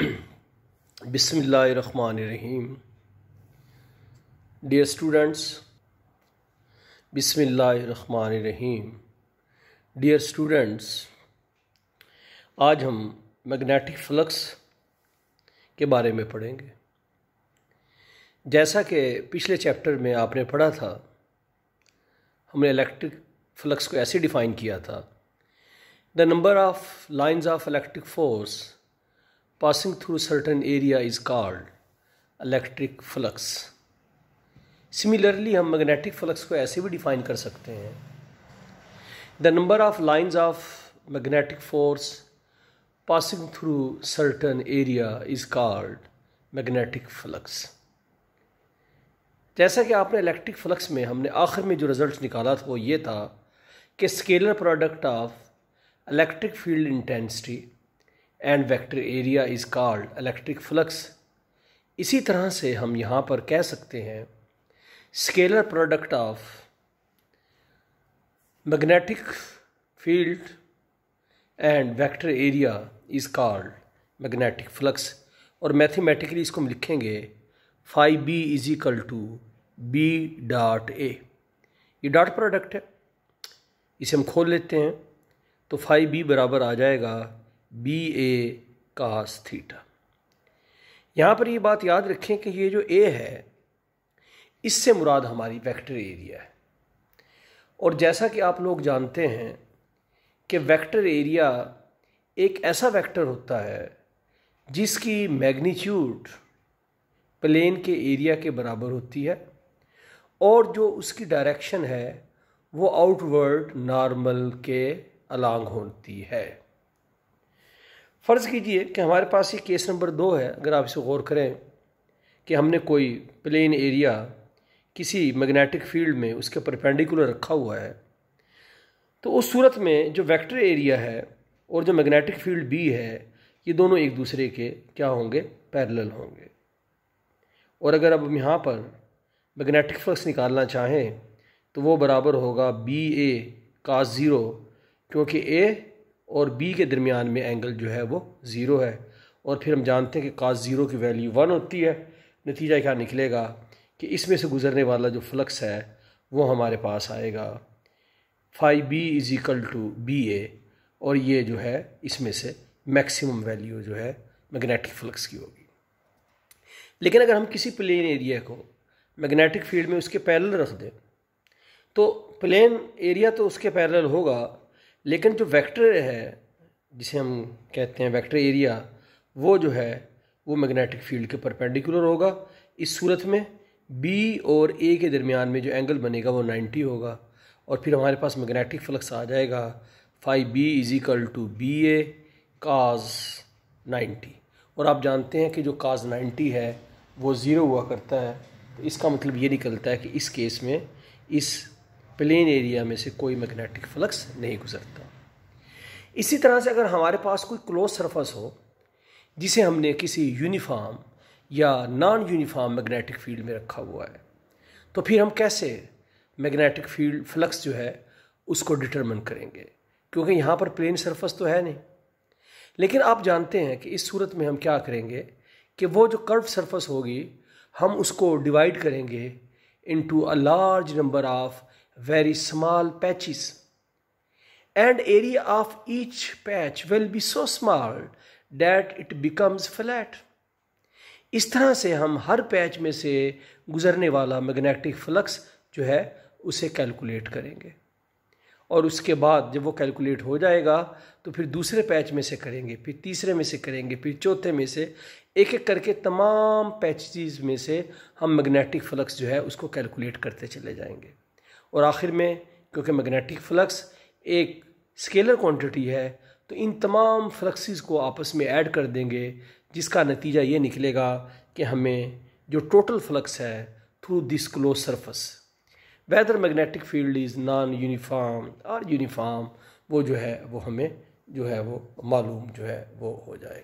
बिसमीम dear students बिसमीम dear students आज हम मैग्नेटिक फ्लक्स के बारे में पढ़ेंगे जैसा कि पिछले चैप्टर में आपने पढ़ा था हमने इलेक्ट्रिक फ्लक्स को ऐसे डिफ़ाइन किया था the number of lines of electric force passing through certain area is called electric flux similarly हम magnetic flux को ऐसे भी define कर सकते हैं the number of lines of magnetic force passing through certain area is called magnetic flux जैसा कि आपने इलेक्ट्रिक फ्लक्स में हमने आखिर में जो रिज़ल्ट निकाला था वो ये था कि scalar product of electric field intensity and vector area is called electric flux इसी तरह से हम यहाँ पर कह सकते हैं scalar product of magnetic field and vector area is called magnetic flux और मैथमेटिकली इसको हम लिखेंगे phi B is equal to B dot A ये डॉट प्रोडक्ट है इसे हम खोल लेते हैं तो फाइव बी बराबर आ जाएगा बी ए कास थीटा यहाँ पर ये बात याद रखें कि ये जो ए है इससे मुराद हमारी वेक्टर एरिया है और जैसा कि आप लोग जानते हैं कि वेक्टर एरिया एक ऐसा वेक्टर होता है जिसकी मैग्नीट्यूड प्लेन के एरिया के बराबर होती है और जो उसकी डायरेक्शन है वो आउटवर्ड नॉर्मल के अलांग होती है फ़र्ज़ कीजिए कि हमारे पास ये केस नंबर दो है अगर आप इसे गौर करें कि हमने कोई प्लेन एरिया किसी मैग्नेटिक फील्ड में उसके परपेंडिकुलर रखा हुआ है तो उस सूरत में जो वेक्टर एरिया है और जो मैग्नेटिक फील्ड बी है ये दोनों एक दूसरे के क्या होंगे पैरेलल होंगे और अगर अब हम यहाँ पर मैग्नेटिक फ्लक्स निकालना चाहें तो वो बराबर होगा बी ए का ज़ीरो क्योंकि ए और बी के दरमियान में एंगल जो है वो ज़ीरो है और फिर हम जानते हैं कि काज ज़ीरो की वैल्यू वन होती है नतीजा क्या निकलेगा कि इसमें से गुज़रने वाला जो फ्लक्स है वो हमारे पास आएगा phi B is equal to B A और ये जो है इसमें से मैक्सिमम वैल्यू जो है मैग्नेटिक फ्लक्स की होगी लेकिन अगर हम किसी प्लेन एरिया को मैग्नेटिक फील्ड में उसके पैरेलल रख दें तो प्लेन एरिया तो उसके पैरेलल होगा लेकिन जो वेक्टर है जिसे हम कहते हैं वेक्टर एरिया वो जो है वो मैग्नेटिक फील्ड के परपेंडिकुलर होगा इस सूरत में बी और ए के दरमियान में जो एंगल बनेगा वो 90 होगा और फिर हमारे पास मैग्नेटिक फ्लक्स आ जाएगा phi B is equal to B A cos ninety और आप जानते हैं कि जो काज नाइन्टी है वो ज़ीरो हुआ करता है तो इसका मतलब ये निकलता है कि इस केस में इस प्लेन एरिया में से कोई मैग्नेटिक फ्लक्स नहीं गुजरता इसी तरह से अगर हमारे पास कोई क्लोज सरफेस हो जिसे हमने किसी यूनिफॉर्म या नॉन यूनिफॉर्म मैग्नेटिक फील्ड में रखा हुआ है तो फिर हम कैसे मैग्नेटिक फील्ड फ्लक्स जो है उसको डिटरमिन करेंगे क्योंकि यहाँ पर प्लेन सरफेस तो है नहीं लेकिन आप जानते हैं कि इस सूरत में हम क्या करेंगे कि वो जो कर्व सरफेस होगी हम उसको डिवाइड करेंगे into a large number of very small patches. And area of each patch will be so small that it becomes flat. इस तरह से हम हर पैच में से गुजरने वाला मैग्नेटिक फ्लक्स जो है उसे कैलकुलेट करेंगे और उसके बाद जब वो कैलकुलेट हो जाएगा तो फिर दूसरे पैच में से करेंगे फिर तीसरे में से करेंगे फिर चौथे में से एक एक करके तमाम पैचेज में से हम मैग्नेटिक फ्लक्स जो है उसको कैलकुलेट करते चले जाएंगे और आखिर में क्योंकि मैग्नेटिक फ्लक्स एक स्केलर क्वांटिटी है तो इन तमाम फ्लक्सेस को आपस में ऐड कर देंगे जिसका नतीजा ये निकलेगा कि हमें जो टोटल फ्लक्स है through this close surface whether magnetic field is non uniform और यूनिफॉर्म वो जो है वो हमें जो है वो मालूम जो है वो हो जाएगा